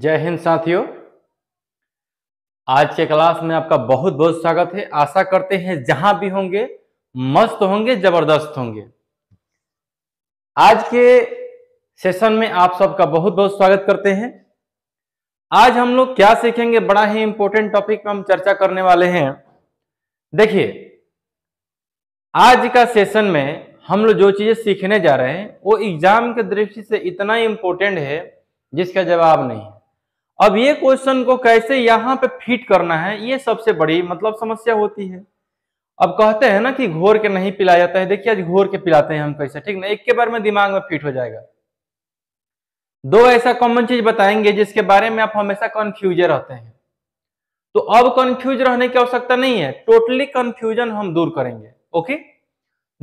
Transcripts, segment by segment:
जय हिंद साथियों आज के क्लास में आपका बहुत बहुत स्वागत है आशा करते हैं जहां भी होंगे मस्त होंगे जबरदस्त होंगे आज के सेशन में आप सबका बहुत बहुत स्वागत करते हैं आज हम लोग क्या सीखेंगे बड़ा ही इंपॉर्टेंट टॉपिक पर हम चर्चा करने वाले हैं देखिए आज का सेशन में हम लोग जो चीजें सीखने जा रहे हैं वो एग्जाम के दृष्टि से इतना इंपॉर्टेंट है जिसका जवाब नहीं है अब ये क्वेश्चन को कैसे यहाँ पे फिट करना है ये सबसे बड़ी मतलब समस्या होती है अब कहते हैं ना कि घोर के नहीं पिलाया जाता है देखिए आज घोर के पिलाते हैं हम कैसे ठीक ना एक के बार में दिमाग में फिट हो जाएगा दो ऐसा कॉमन चीज बताएंगे जिसके बारे में आप हमेशा कन्फ्यूज रहते हैं तो अब कन्फ्यूज रहने की आवश्यकता नहीं है टोटली कन्फ्यूजन हम दूर करेंगे ओके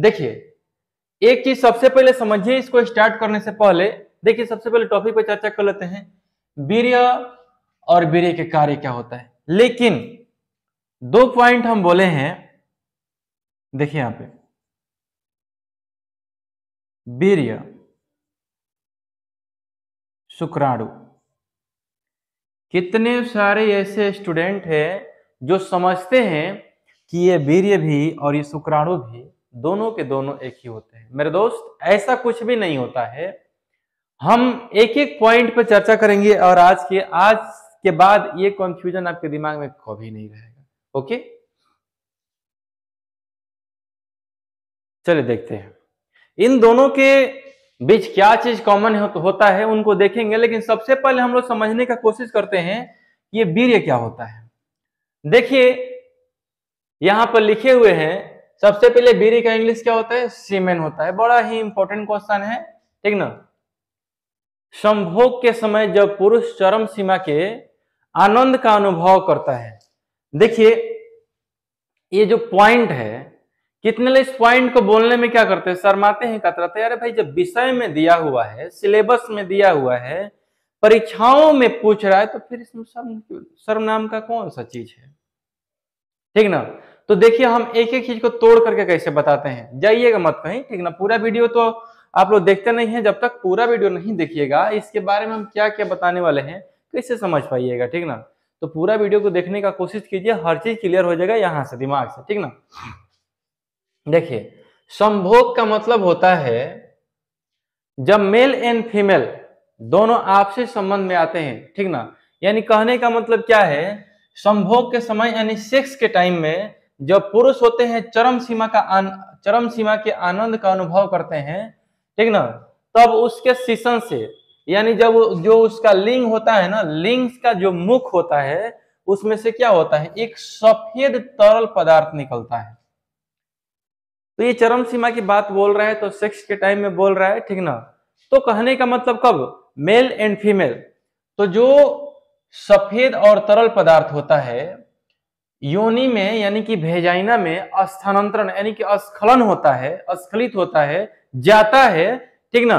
देखिए एक चीज सबसे पहले समझिए इसको स्टार्ट करने से पहले देखिए सबसे पहले टॉपिक पर चर्चा कर लेते हैं वीर्य और वीर्य के कार्य क्या होता है लेकिन दो पॉइंट हम बोले हैं देखिए यहां पे वीर्य शुक्राणु कितने सारे ऐसे स्टूडेंट हैं जो समझते हैं कि ये वीर्य भी और ये शुक्राणु भी दोनों के दोनों एक ही होते हैं मेरे दोस्त ऐसा कुछ भी नहीं होता है हम एक एक पॉइंट पर चर्चा करेंगे और आज के आज के बाद ये कंफ्यूजन आपके दिमाग में कभी नहीं रहेगा ओके चलिए देखते हैं इन दोनों के बीच क्या चीज कॉमन हो, होता है उनको देखेंगे लेकिन सबसे पहले हम लोग समझने का कोशिश करते हैं ये वीर्य क्या होता है देखिए यहां पर लिखे हुए हैं सबसे पहले वीर्य का इंग्लिश क्या होता है सीमेन होता है बड़ा ही इंपॉर्टेंट क्वेश्चन है ठीक ना संभोग के समय जब पुरुष चरम सीमा के आनंद का अनुभव करता है देखिए ये जो पॉइंट है कितने लोग इस पॉइंट को बोलने में क्या करते हैं शर्माते हैं कतराते हैं अरे भाई जब विषय में दिया हुआ है सिलेबस में दिया हुआ है परीक्षाओं में पूछ रहा है तो फिर इसमें सर्व सर्वनाम का कौन सा चीज है ठीक ना तो देखिए हम एक एक चीज को तोड़ करके कैसे बताते हैं जाइएगा मत कहीं ठीक ना पूरा वीडियो तो आप लोग देखते नहीं है जब तक पूरा वीडियो नहीं देखिएगा इसके बारे में हम क्या क्या बताने वाले हैं कैसे समझ पाइएगा ठीक ना तो पूरा वीडियो को देखने का कोशिश कीजिए हर चीज क्लियर हो जाएगा यहाँ से दिमाग से ठीक ना देखिए संभोग का मतलब होता है जब मेल एंड फीमेल दोनों आपसी संबंध में आते हैं ठीक ना यानी कहने का मतलब क्या है संभोग के समय यानी सेक्स के टाइम में जब पुरुष होते हैं चरम सीमा का चरम सीमा के आनंद का अनुभव करते हैं ठीक ना तब उसके सीशन से यानी जब जो उसका लिंग होता है ना लिंग का जो मुख होता है उसमें से क्या होता है एक सफेद तरल पदार्थ निकलता है तो ये चरम सीमा की बात बोल रहा है तो सेक्स के टाइम में बोल रहा है ठीक ना तो कहने का मतलब कब मेल एंड फीमेल तो जो सफेद और तरल पदार्थ होता है योनि में यानी कि भेजाइना में स्थानांतरण यानी कि स्खलन होता है स्खलित होता है जाता है ठीक ना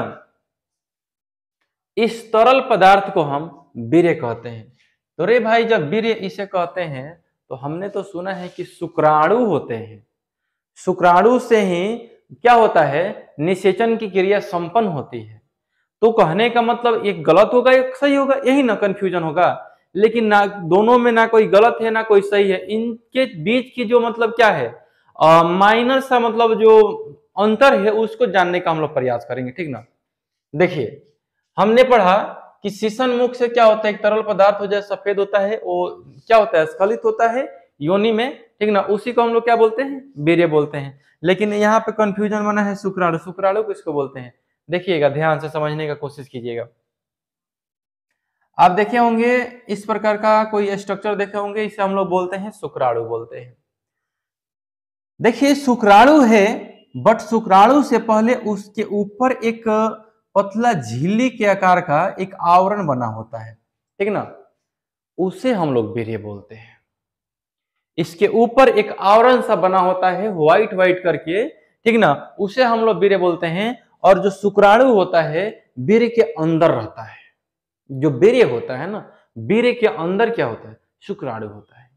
इस तरल पदार्थ को हम बीरे कहते हैं तो रे भाई जब बीरे इसे कहते हैं तो हमने तो सुना है कि शुक्राणु होते हैं शुक्राणु से ही क्या होता है निषेचन की क्रिया संपन्न होती है तो कहने का मतलब एक गलत होगा एक सही होगा यही ना कंफ्यूजन होगा लेकिन ना दोनों में ना कोई गलत है ना कोई सही है इनके बीच की जो मतलब क्या है माइनर सा मतलब जो अंतर है उसको जानने का हम लोग प्रयास करेंगे ठीक ना देखिए हमने पढ़ा कि शीशन मुख से क्या होता है एक तरल पदार्थ हो जाए सफेद होता है वो क्या होता है स्खलित होता है योनि में ठीक ना उसी को हम लोग क्या बोलते हैं बेरे बोलते हैं लेकिन यहाँ पे कंफ्यूजन बना है शुक्राणु शुक्राणु इसको बोलते हैं देखिएगा ध्यान से समझने का कोशिश कीजिएगा आप देखे होंगे इस प्रकार का कोई स्ट्रक्चर देखे होंगे इसे हम लोग बोलते हैं शुक्राणु बोलते हैं देखिए शुक्राणु है बट शुक्राणु से पहले उसके ऊपर एक पतला झिल्ली के आकार का एक आवरण बना होता है ठीक ना उसे हम लोग बेरे बोलते हैं इसके ऊपर एक आवरण सा बना होता है व्हाइट व्हाइट करके ठीक ना उसे हम लोग बीरे बोलते हैं और जो शुक्राणु होता है बीरे के अंदर रहता है जो बीर्य होता है ना बीर्य के अंदर क्या होता है शुक्राणु होता है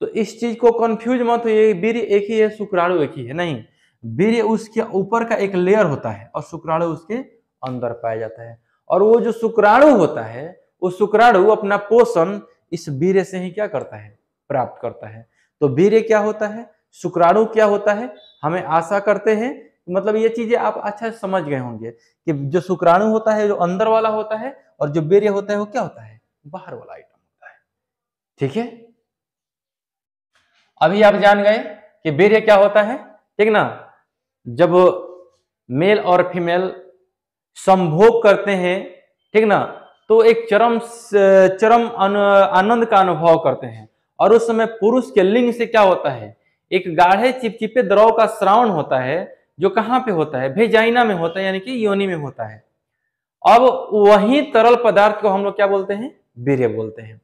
तो इस चीज को कंफ्यूज मत हो ये वीर्य एक ही है शुक्राणु एक ही है नहीं वीर्य उसके ऊपर का एक लेयर होता है और शुक्राणु उसके अंदर पाया जाता है और वो जो शुक्राणु होता है वो शुक्राणु अपना पोषण इस वीर्य से ही क्या करता है प्राप्त करता है तो वीर्य क्या होता है शुक्राणु क्या होता है हमें आशा करते हैं तो मतलब ये चीजें आप अच्छा समझ गए होंगे कि जो शुक्राणु होता है जो अंदर वाला होता है और जो बेरिया होता है वो क्या होता है बाहर वाला आइटम होता है ठीक है अभी आप जान गए कि बेरिया क्या होता है ठीक ना जब मेल और फीमेल संभोग करते हैं ठीक ना तो एक चरम चरम आनंद का अनुभव करते हैं और उस समय पुरुष के लिंग से क्या होता है एक गाढ़े चिपचिपे द्रव का श्रावण होता है जो कहाँ पे होता है भेजाइना में होता है यानी कि योनि में होता है अब वही तरल पदार्थ को हम लोग क्या बोलते हैं वीर्य बोलते हैं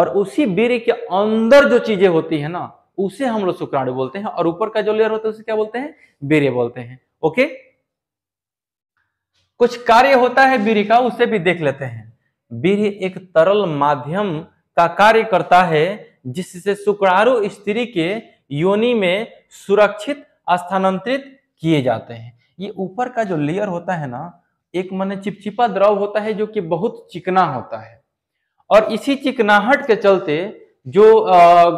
और उसी वीर्य के अंदर जो चीजें होती है ना उसे हम लोग शुक्राणु बोलते हैं और ऊपर का जो लेयर होता है उसे क्या बोलते हैं वीर्य बोलते हैं ओके कुछ कार्य होता है वीर्य का उसे भी देख लेते हैं वीर्य एक तरल माध्यम का कार्य करता है जिससे शुक्राणु स्त्री के योनि में सुरक्षित स्थानांतरित किए जाते हैं ये ऊपर का जो लेयर होता है ना एक मन चिपचिपा द्रव होता है जो कि बहुत चिकना होता है और इसी चिकनाहट के चलते जो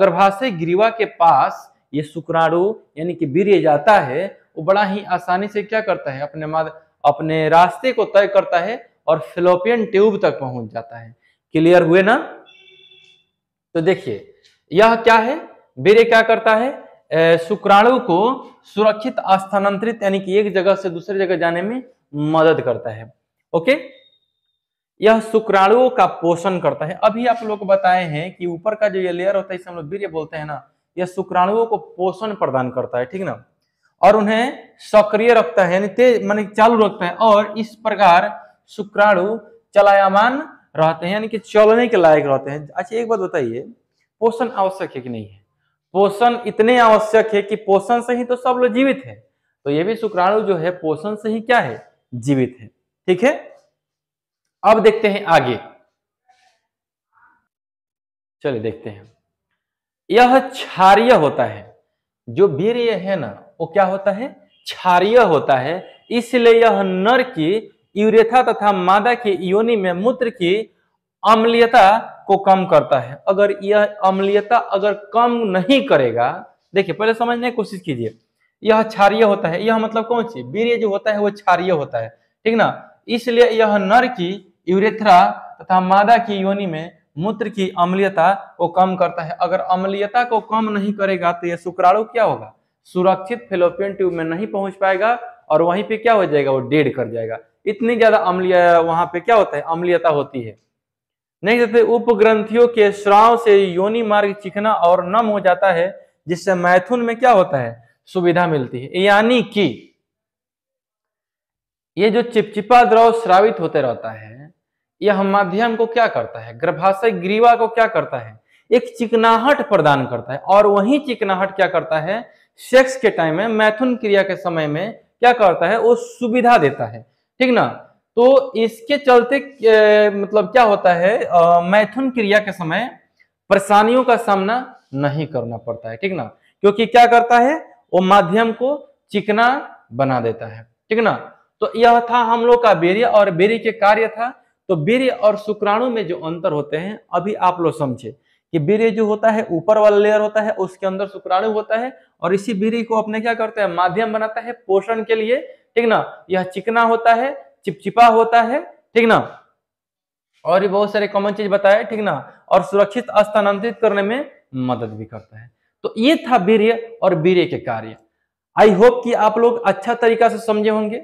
गर्भाशय ग्रीवा के पास ये शुक्राणु यानी कि वीर्य जाता है वो बड़ा ही आसानी से क्या करता है अपने माद अपने रास्ते को तय करता है और फिलोपियन ट्यूब तक पहुंच जाता है क्लियर हुए ना तो देखिए यह क्या है वीर्य क्या करता है शुक्राणु को सुरक्षित स्थानांतरित यानी कि एक जगह से दूसरे जगह जाने में मदद करता है ओके यह शुक्राणुओं का पोषण करता है अभी आप लोग बताए हैं कि ऊपर का जो ये लेयर होता है इसे हम लोग वीर्य बोलते हैं ना यह शुक्राणुओं को पोषण प्रदान करता है ठीक ना और उन्हें सक्रिय रखता है यानी तेज माने चालू रखता है और इस प्रकार शुक्राणु चलायमान रहते हैं यानी कि चलने के लायक रहते हैं अच्छा एक बात बताइए पोषण आवश्यक है कि नहीं है पोषण इतने आवश्यक है कि पोषण से ही तो सब लोग जीवित है तो ये भी शुक्राणु जो है पोषण से ही क्या है जीवित है ठीक है अब देखते हैं आगे चलिए देखते हैं यह क्षारिय होता है जो वीर्य है ना वो क्या होता है क्षारिय होता है इसलिए यह नर की यूरेथा तथा मादा की योनि में मूत्र की अम्लीयता को कम करता है अगर यह अम्लीयता अगर कम नहीं करेगा देखिए पहले समझने की कोशिश कीजिए यह क्षारिय होता है यह मतलब कौन सी वीर जो होता है वह क्षारिय होता है ठीक ना इसलिए यह नर की यूरेथ्रा तथा मादा की योनि में मूत्र की अम्लीयता को कम करता है अगर अम्लीयता को कम नहीं करेगा तो यह शुक्राणु क्या होगा सुरक्षित फेलोपियन ट्यूब में नहीं पहुंच पाएगा और वहीं पे क्या हो जाएगा वो डेड कर जाएगा इतनी ज्यादा अम्लीय वहां पे क्या होता है अम्लीयता होती है नहीं कहते तो उपग्रंथियों के श्राव से योनि मार्ग चिकना और नम हो जाता है जिससे मैथुन में क्या होता है सुविधा मिलती है यानी कि ये जो चिपचिपा द्रव श्रावित होते रहता है यह माध्यम को क्या करता है गर्भाशय ग्रीवा को क्या करता है एक चिकनाहट प्रदान करता है और वही चिकनाहट क्या करता है सेक्स के टाइम में मैथुन क्रिया के समय में क्या करता है वो सुविधा देता है ठीक ना तो इसके चलते मतलब क्या होता है मैथुन क्रिया के समय परेशानियों का सामना नहीं करना पड़ता है ठीक ना क्योंकि क्या करता है वो माध्यम को चिकना बना देता है ठीक ना तो यह था हम लोग का बेरी और बेरी के कार्य था तो बीर और शुक्राणु में जो अंतर होते हैं अभी आप लोग समझे कि वीर्य जो होता है ऊपर वाला लेयर होता है उसके अंदर शुक्राणु होता है और इसी बीरी को अपने क्या करते हैं माध्यम बनाता है पोषण के लिए ठीक ना यह चिकना होता है चिपचिपा होता है ठीक ना और भी बहुत सारे कॉमन चीज बताया ठीक ना और सुरक्षित स्थानांतरित करने में मदद भी करता है तो ये था वीर्य और वीर्य के कार्य आई होप कि आप लोग अच्छा तरीका से समझे होंगे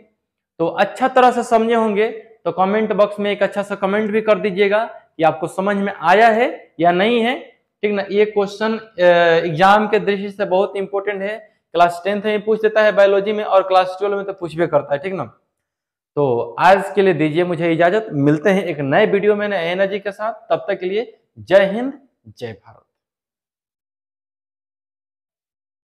तो अच्छा तरह से समझे होंगे तो कमेंट बॉक्स में एक अच्छा सा कमेंट भी कर दीजिएगा कि आपको समझ में आया है या नहीं है ठीक ना ये क्वेश्चन एग्जाम के दृष्टि से बहुत इंपॉर्टेंट है क्लास टेंथ में पूछ देता है बायोलॉजी में और क्लास ट्वेल्व में तो पूछ भी करता है ठीक ना तो आज के लिए दीजिए मुझे इजाजत मिलते हैं एक नए वीडियो में नए एनर्जी के साथ तब तक के लिए जय हिंद जय भारत